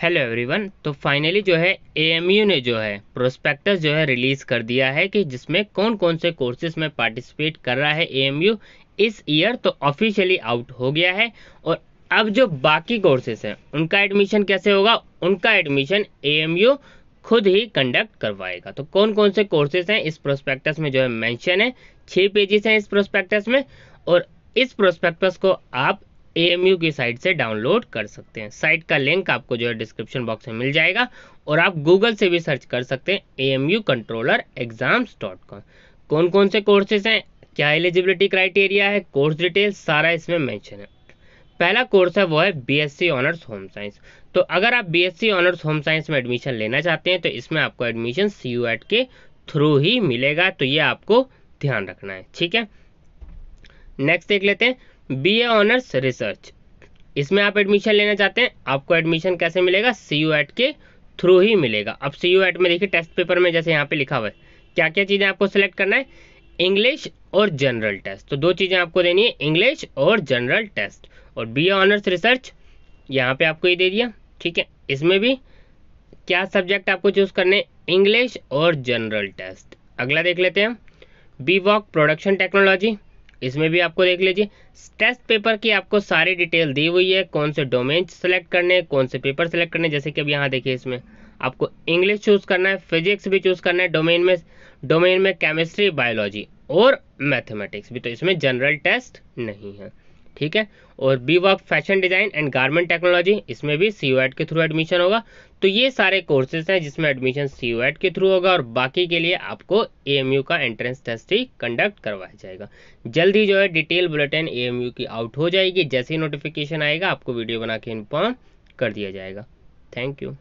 hello everyone तो finally जो है एएमयू ने जो है प्रोस्पेक्टस जो है रिलीज़ कर दिया है कि जिसमें कौन कौन से कोर्सेज में पार्टिसिपेट कर रहा है एएमयू इस ईयर तो ऑफिशियली आउट हो गया है और अब जो बाकी कोर्सेज हैं उनका एडमिशन कैसे होगा उनका एडमिशन एएमयू खुद ही कंडक्ट करवाएगा तो कौन कौन से कोर्सेज हैं इस प्रोस्पेक्टस में जो है मैंशन है छः पेजेस हैं इस प्रोस्पेक्टस में और इस प्रोस्पेक्टस को आप ए की साइट से डाउनलोड कर सकते हैं साइट का लिंक आपको जो है डिस्क्रिप्शन बॉक्स में मिल जाएगा और आप गूगल से भी सर्च कर सकते हैं a controller exams dot com कौन कौन से कोर्सेज हैं क्या एलिजिबिलिटी क्राइटेरिया है कोर्स डिटेल सारा इसमें मैंशन है पहला कोर्स है वो है बीएससी ऑनर्स होम साइंस तो अगर आप बीएससी ऑनर्स होम साइंस में एडमिशन लेना चाहते हैं तो इसमें आपको admission C U E T through ही मिलेगा तो ये आपको ध्यान रखना है ठीक है नेक्स्ट देख लेते हैं बी ए ऑनर्स रिसर्च इसमें आप एडमिशन लेना चाहते हैं आपको एडमिशन कैसे मिलेगा C U E T through ही मिलेगा अब सी यू एट में देखिए टेस्ट पेपर में जैसे यहाँ पे लिखा हुआ है क्या क्या चीज़ें आपको सेलेक्ट करना है इंग्लिश और जनरल टेस्ट तो दो चीज़ें आपको देनी है इंग्लिश और जनरल टेस्ट और बी ऑनर्स रिसर्च यहाँ पे आपको ये दे दिया ठीक है इसमें भी क्या सब्जेक्ट आपको चूज़ करने इंग्लिश और जनरल टेस्ट अगला देख लेते हैं बी वॉक प्रोडक्शन टेक्नोलॉजी इसमें भी आपको देख लीजिए टेस्ट पेपर की आपको सारी डिटेल दी हुई है कौन से डोमेन सेलेक्ट करने कौन से पेपर सेलेक्ट करने जैसे कि अब यहाँ देखिए इसमें आपको इंग्लिश चूज करना है फिजिक्स भी चूज करना है डोमेन में डोमेन में केमिस्ट्री बायोलॉजी और मैथमेटिक्स भी तो इसमें जनरल टेस्ट नहीं है ठीक है और B voc fashion design and garment technology इसमें भी सी के थ्रू एडमिशन होगा तो ये सारे कोर्सेज हैं जिसमें एडमिशन सी के थ्रू होगा और बाकी के लिए आपको ए का एंट्रेंस टेस्ट ही कंडक्ट करवाया जाएगा जल्द ही जो है डिटेल बुलेटिन ए की आउट हो जाएगी जैसे ही नोटिफिकेशन आएगा आपको वीडियो बना के इन्फॉर्म कर दिया जाएगा थैंक यू